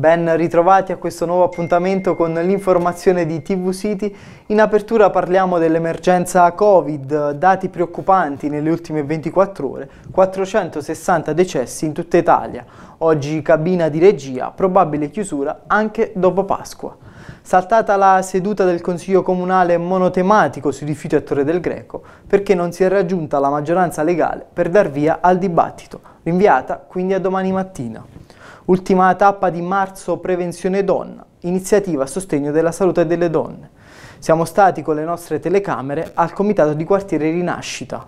Ben ritrovati a questo nuovo appuntamento con l'informazione di TV City. In apertura parliamo dell'emergenza Covid, dati preoccupanti nelle ultime 24 ore, 460 decessi in tutta Italia. Oggi cabina di regia, probabile chiusura anche dopo Pasqua. Saltata la seduta del Consiglio Comunale monotematico sui rifiuti a Torre del Greco perché non si è raggiunta la maggioranza legale per dar via al dibattito, rinviata quindi a domani mattina. Ultima tappa di marzo Prevenzione Donna, iniziativa a sostegno della salute delle donne. Siamo stati con le nostre telecamere al comitato di quartiere Rinascita.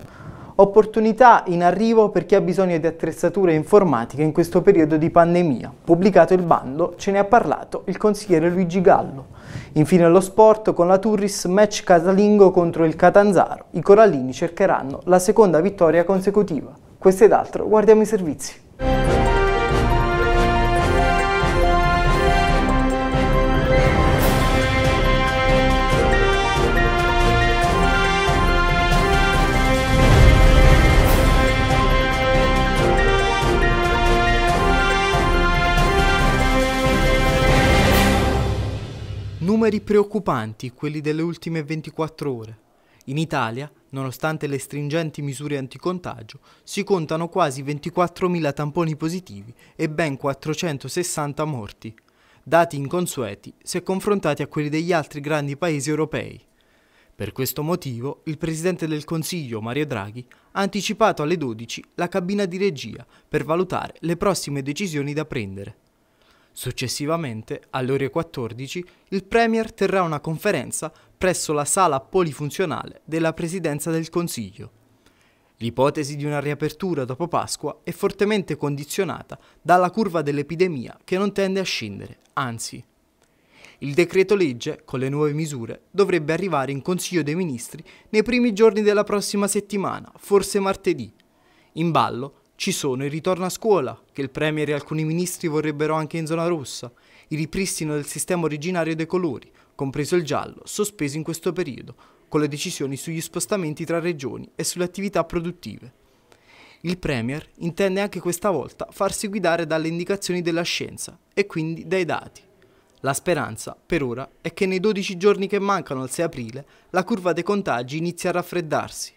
Opportunità in arrivo per chi ha bisogno di attrezzature informatiche in questo periodo di pandemia. Pubblicato il bando, ce ne ha parlato il consigliere Luigi Gallo. Infine lo sport con la Turris match casalingo contro il Catanzaro. I corallini cercheranno la seconda vittoria consecutiva. Questo ed altro, guardiamo i servizi. Numeri preoccupanti quelli delle ultime 24 ore. In Italia, nonostante le stringenti misure anticontagio, si contano quasi 24.000 tamponi positivi e ben 460 morti, dati inconsueti se confrontati a quelli degli altri grandi paesi europei. Per questo motivo il Presidente del Consiglio Mario Draghi ha anticipato alle 12 la cabina di regia per valutare le prossime decisioni da prendere. Successivamente, alle ore 14, il Premier terrà una conferenza presso la sala polifunzionale della Presidenza del Consiglio. L'ipotesi di una riapertura dopo Pasqua è fortemente condizionata dalla curva dell'epidemia che non tende a scendere, anzi. Il decreto legge, con le nuove misure, dovrebbe arrivare in Consiglio dei Ministri nei primi giorni della prossima settimana, forse martedì. In ballo ci sono il ritorno a scuola, che il Premier e alcuni ministri vorrebbero anche in zona rossa, il ripristino del sistema originario dei colori, compreso il giallo, sospeso in questo periodo, con le decisioni sugli spostamenti tra regioni e sulle attività produttive. Il Premier intende anche questa volta farsi guidare dalle indicazioni della scienza e quindi dai dati. La speranza, per ora, è che nei 12 giorni che mancano al 6 aprile, la curva dei contagi inizi a raffreddarsi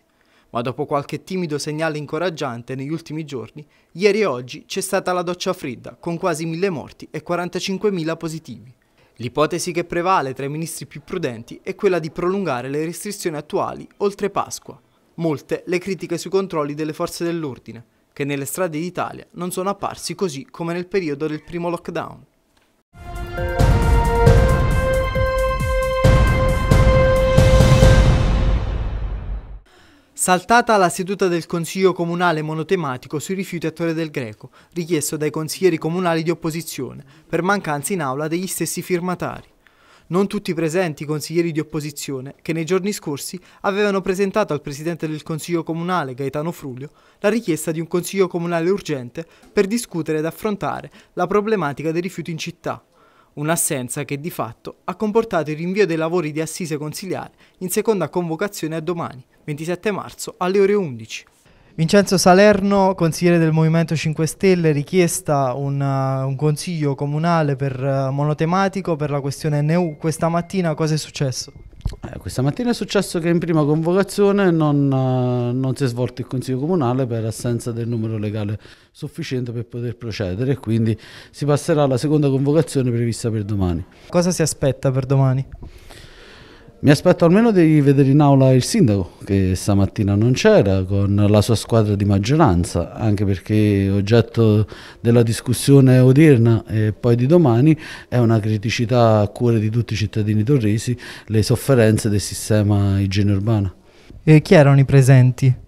ma dopo qualche timido segnale incoraggiante negli ultimi giorni, ieri e oggi c'è stata la doccia fredda, con quasi mille morti e 45.000 positivi. L'ipotesi che prevale tra i ministri più prudenti è quella di prolungare le restrizioni attuali oltre Pasqua. Molte le critiche sui controlli delle forze dell'ordine, che nelle strade d'Italia non sono apparsi così come nel periodo del primo lockdown. Saltata la seduta del Consiglio Comunale monotematico sui rifiuti a Torre del Greco, richiesto dai consiglieri comunali di opposizione, per mancanza in aula degli stessi firmatari. Non tutti presenti i consiglieri di opposizione, che nei giorni scorsi avevano presentato al Presidente del Consiglio Comunale, Gaetano Frulio, la richiesta di un Consiglio Comunale urgente per discutere ed affrontare la problematica dei rifiuti in città un'assenza che di fatto ha comportato il rinvio dei lavori di assise consiliare in seconda convocazione a domani, 27 marzo alle ore 11. Vincenzo Salerno, consigliere del Movimento 5 Stelle, richiesta un, uh, un consiglio comunale per uh, monotematico per la questione NU. Questa mattina cosa è successo? Eh, questa mattina è successo che in prima convocazione non, eh, non, si è svolto il Consiglio Comunale per assenza del numero legale sufficiente per poter procedere e quindi si passerà alla seconda convocazione prevista per domani. Cosa si aspetta per domani? Mi aspetto almeno di vedere in aula il sindaco, che stamattina non c'era, con la sua squadra di maggioranza, anche perché oggetto della discussione odierna e poi di domani è una criticità a cuore di tutti i cittadini torresi, le sofferenze del sistema igiene urbana. E chi erano i presenti?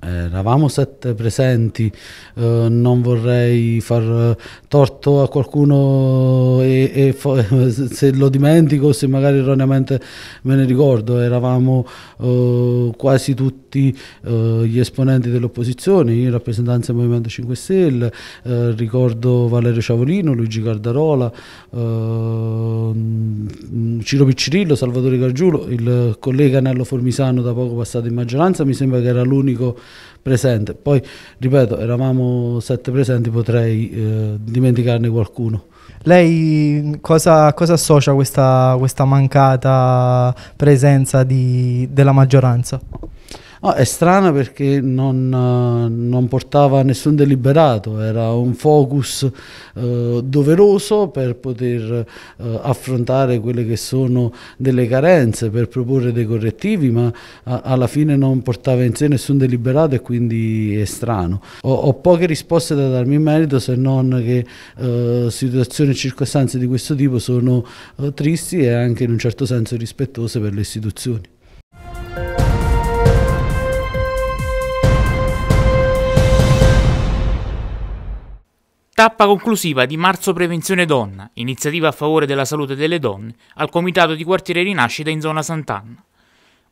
eravamo sette presenti, eh, non vorrei far torto a qualcuno e, e fa, se lo dimentico, se magari erroneamente me ne ricordo, eravamo eh, quasi tutti tutti eh, gli esponenti dell'opposizione, in rappresentanza del Movimento 5 Stelle, eh, ricordo Valerio Ciavolino, Luigi Cardarola, eh, Ciro Piccirillo, Salvatore Gargiulo, il collega Nello Formisano da poco passato in maggioranza, mi sembra che era l'unico presente. Poi, ripeto, eravamo sette presenti, potrei eh, dimenticarne qualcuno. Lei cosa, cosa associa questa, questa mancata presenza di, della maggioranza? No, è strana perché non, eh, non, portava nessun deliberato, era un focus eh, doveroso per poter eh, affrontare quelle che sono delle carenze, per proporre dei correttivi, ma a, alla fine non portava in sé nessun deliberato e quindi è strano. Ho, ho poche risposte da darmi in merito se non che eh, situazioni e circostanze di questo tipo sono eh, tristi e anche in un certo senso rispettose per le istituzioni. Tappa conclusiva di Marzo Prevenzione Donna, iniziativa a favore della salute delle donne, al Comitato di Quartiere Rinascita in zona Sant'Anna.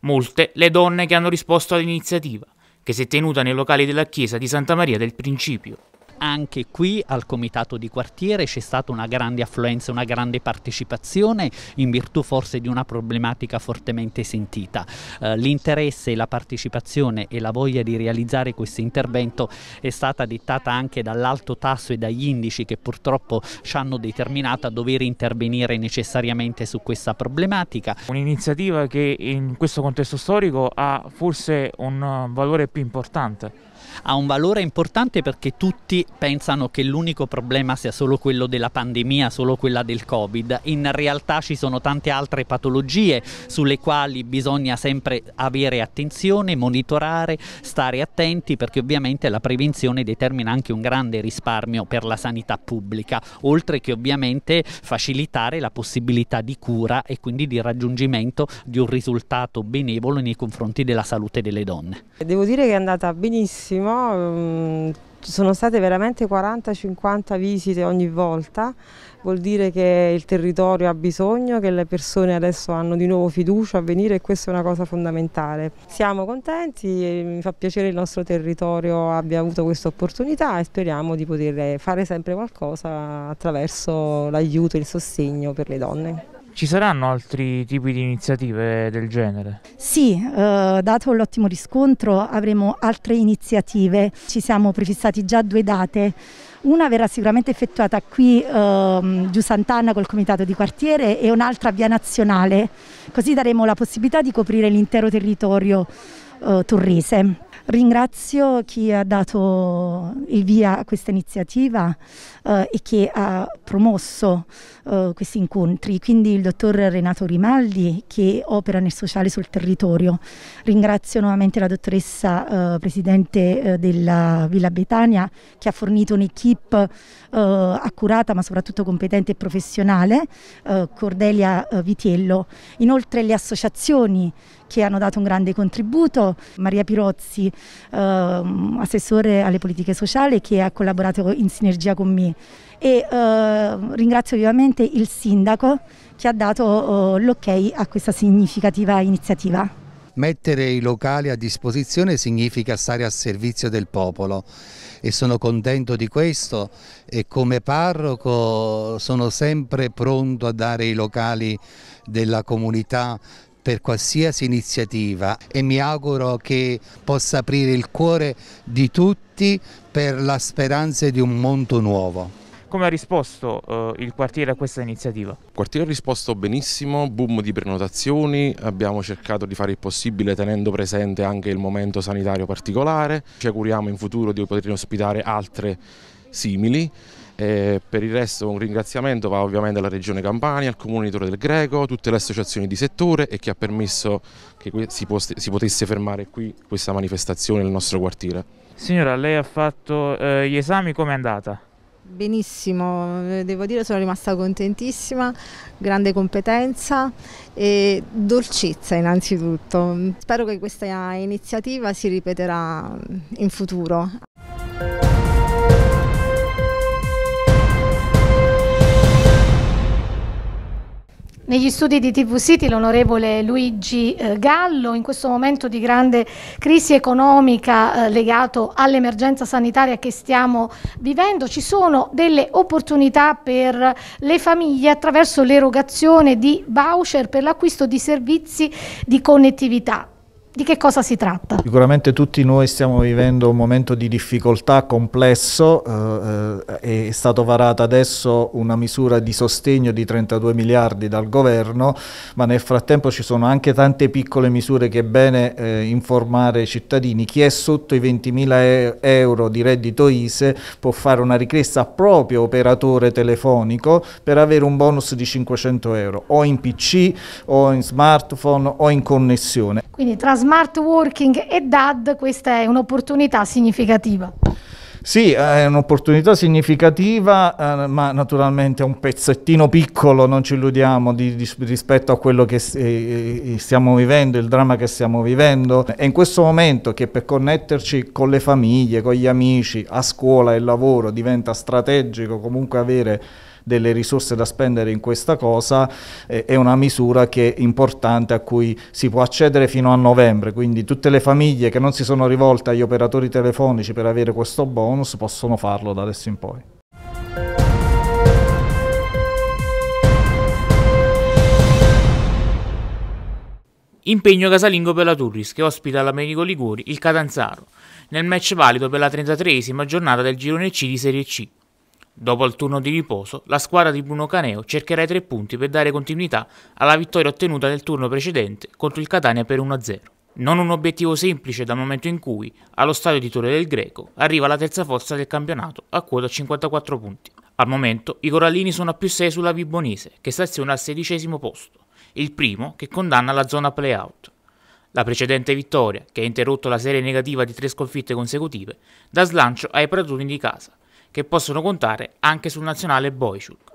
Molte le donne che hanno risposto all'iniziativa, che si è tenuta nei locali della chiesa di Santa Maria del Principio anche qui al comitato di quartiere c'è stata una grande affluenza, una grande partecipazione in virtù forse di una problematica fortemente sentita. Eh, L'interesse, la partecipazione e la voglia di realizzare questo intervento è stata dettata anche dall'alto tasso e dagli indici che purtroppo ci hanno determinato a dover intervenire necessariamente su questa problematica. Un'iniziativa che in questo contesto storico ha forse un valore più importante ha un valore importante perché tutti pensano che l'unico problema sia solo quello della pandemia, solo quella del Covid. In realtà ci sono tante altre patologie sulle quali bisogna sempre avere attenzione, monitorare, stare attenti perché ovviamente la prevenzione determina anche un grande risparmio per la sanità pubblica, oltre che ovviamente facilitare la possibilità di cura e quindi di raggiungimento di un risultato benevolo nei confronti della salute delle donne. Devo dire che è andata benissimo tantissimo, ehm, sono state veramente 40-50 visite ogni volta, vuol dire che il territorio ha bisogno, che le persone adesso hanno di nuovo fiducia a venire e questa è una cosa fondamentale. Siamo contenti e mi fa piacere che il nostro territorio abbia avuto questa opportunità e speriamo di poter fare sempre qualcosa attraverso l'aiuto e il sostegno per le donne. Ci saranno altri tipi di iniziative del genere? Sì, eh, dato l'ottimo riscontro avremo altre iniziative. Ci siamo prefissati già due date. Una verrà sicuramente effettuata qui ehm, giù Sant'Anna col comitato di quartiere e un'altra via nazionale, così daremo la possibilità di coprire l'intero territorio eh, torrese. Ringrazio chi ha dato il via a questa iniziativa eh, e che ha promosso eh, questi incontri, quindi il dottor Renato Rimaldi che opera nel sociale sul territorio. Ringrazio nuovamente la dottoressa eh, presidente eh, della Villa Betania che ha fornito un'equipe eh, accurata ma soprattutto competente e professionale, eh, Cordelia Vitiello. Inoltre le associazioni che hanno dato un grande contributo, Maria Pirozzi eh, assessore alle politiche sociali che ha collaborato in sinergia con me e eh, ringrazio vivamente il sindaco che ha dato eh, l'ok a questa significativa iniziativa. Mettere i locali a disposizione significa stare a servizio del popolo e sono contento di questo e come parroco sono sempre pronto a dare i locali della comunità per qualsiasi iniziativa e mi auguro che possa aprire il cuore di tutti per la speranza di un mondo nuovo. Come ha risposto eh, il quartiere a questa iniziativa? Il quartiere ha risposto benissimo, boom di prenotazioni, abbiamo cercato di fare il possibile tenendo presente anche il momento sanitario particolare, ci auguriamo in futuro di poter ospitare altre simili. E per il resto un ringraziamento va ovviamente alla Regione Campania, al Comune di Torre del Greco, tutte le associazioni di settore e che ha permesso che si, si potesse fermare qui questa manifestazione nel nostro quartiere. Signora, lei ha fatto eh, gli esami, com'è andata? Benissimo, eh, devo dire sono rimasta contentissima, grande competenza e dolcezza innanzitutto. Spero che questa iniziativa si ripeterà in futuro. negli studi di TV City l'onorevole Luigi eh, Gallo, in questo momento di grande crisi economica eh, legato all'emergenza sanitaria che stiamo vivendo, ci sono delle opportunità per le famiglie attraverso l'erogazione di voucher per l'acquisto di servizi di connettività di che cosa si tratta? Sicuramente tutti noi stiamo vivendo un momento di difficoltà complesso, eh, eh è stata varata adesso una misura di sostegno di 32 miliardi dal governo, ma nel frattempo ci sono anche tante piccole misure che è bene eh, informare i cittadini. Chi è sotto i 20 mila euro di reddito ISE può fare una richiesta al proprio operatore telefonico per avere un bonus di 500 euro, o in PC, o in smartphone, o in connessione. Quindi trasmettere smart working e DAD questa è un'opportunità significativa. Sì, è un'opportunità significativa, eh, ma naturalmente è un pezzettino piccolo, non ci illudiamo, di, di, rispetto a quello che eh, eh, stiamo vivendo, il dramma che stiamo vivendo. È in questo momento che per connetterci con le famiglie, con gli amici, a scuola e lavoro diventa strategico comunque avere delle risorse da spendere in questa cosa eh, è una misura che è importante a cui si può accedere fino a novembre, quindi tutte le famiglie che non si sono rivolte agli operatori telefonici per avere questo bonus possono farlo da adesso in poi. Impegno casalingo per la Turris che ospita l'Americo Liguri, il Catanzaro nel match valido per la 33esima giornata del girone C di Serie C. Dopo il turno di riposo, la squadra di Bruno Caneo cercherà i tre punti per dare continuità alla vittoria ottenuta nel turno precedente contro il Catania per 1-0. Non un obiettivo semplice dal momento in cui, allo stadio di Torre del Greco, arriva la terza forza del campionato a quota 54 punti. Al momento i Corallini sono a più 6 sulla Vibonese, che staziona al sedicesimo posto, il primo che condanna la zona play-out. La precedente vittoria, che ha interrotto la serie negativa di tre sconfitte consecutive, dà slancio ai padroni di casa, che possono contare anche sul nazionale Boiciuk.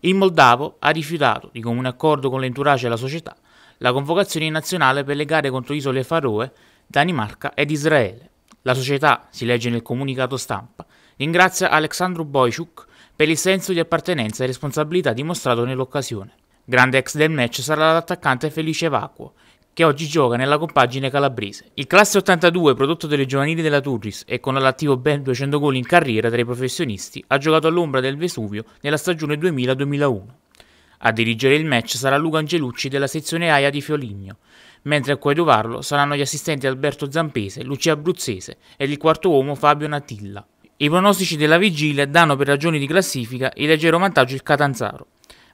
Il moldavo ha rifiutato, di comune accordo con l'entourage e la società, la convocazione in nazionale per le gare contro Isole Faroe, Danimarca ed Israele. La società, si legge nel comunicato stampa, ringrazia Aleksandru Boiciuk per il senso di appartenenza e responsabilità dimostrato nell'occasione. Grande ex del match sarà l'attaccante Felice Vacuo, che oggi gioca nella compagine calabrese. Il classe 82, prodotto delle giovanili della Turris e con all'attivo ben 200 gol in carriera tra i professionisti, ha giocato all'ombra del Vesuvio nella stagione 2000-2001. A dirigere il match sarà Luca Angelucci della sezione AIA di Fioligno, mentre a coeduvarlo saranno gli assistenti Alberto Zampese, Lucia Abruzzese ed il quarto uomo Fabio Natilla. I pronostici della vigilia danno per ragioni di classifica il leggero vantaggio il Catanzaro,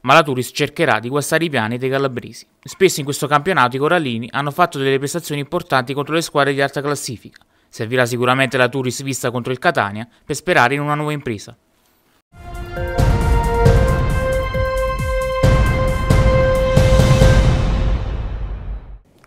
ma la Turis cercherà di guastare i piani dei calabresi. Spesso in questo campionato i corallini hanno fatto delle prestazioni importanti contro le squadre di alta classifica. Servirà sicuramente la Turis vista contro il Catania per sperare in una nuova impresa.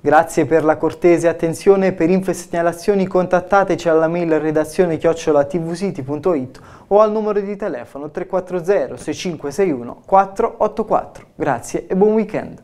Grazie per la cortese attenzione per info segnalazioni contattateci alla mail redazione chiocciolatvsiti.it o al numero di telefono 340 6561 484. Grazie e buon weekend!